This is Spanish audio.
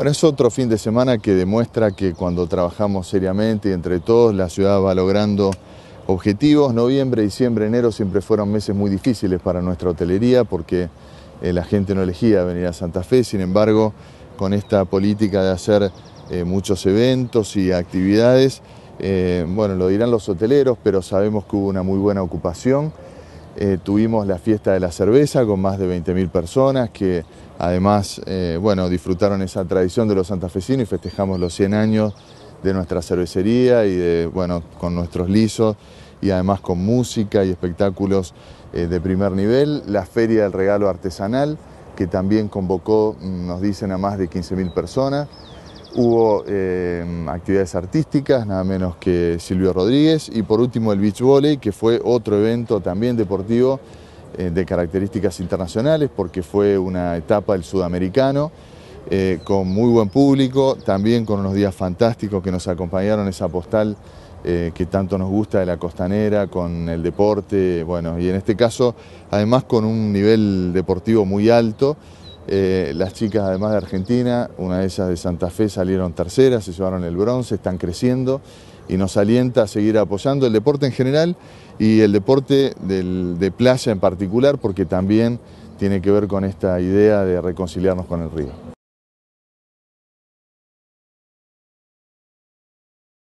Bueno, es otro fin de semana que demuestra que cuando trabajamos seriamente y entre todos, la ciudad va logrando objetivos. Noviembre, diciembre, enero siempre fueron meses muy difíciles para nuestra hotelería porque eh, la gente no elegía venir a Santa Fe. Sin embargo, con esta política de hacer eh, muchos eventos y actividades, eh, bueno, lo dirán los hoteleros, pero sabemos que hubo una muy buena ocupación. Eh, tuvimos la fiesta de la cerveza con más de 20.000 personas que además eh, disfrutaron esa tradición de los santafesinos y festejamos los 100 años de nuestra cervecería y con nuestros lisos y además con música y espectáculos eh, de primer nivel. La Feria del Regalo Artesanal que también convocó, mm, nos dicen, a más de 15.000 personas. Hubo eh, actividades artísticas, nada menos que Silvio Rodríguez, y por último el Beach Volley, que fue otro evento también deportivo eh, de características internacionales, porque fue una etapa del sudamericano, eh, con muy buen público, también con unos días fantásticos que nos acompañaron esa postal que tanto nos gusta de la costanera, con el deporte, bueno, y en este caso además con un nivel deportivo muy alto. Eh, las chicas además de Argentina, una de esas de Santa Fe salieron terceras, se llevaron el bronce, están creciendo y nos alienta a seguir apoyando el deporte en general y el deporte de playa en particular porque también tiene que ver con esta idea de reconciliarnos con el río.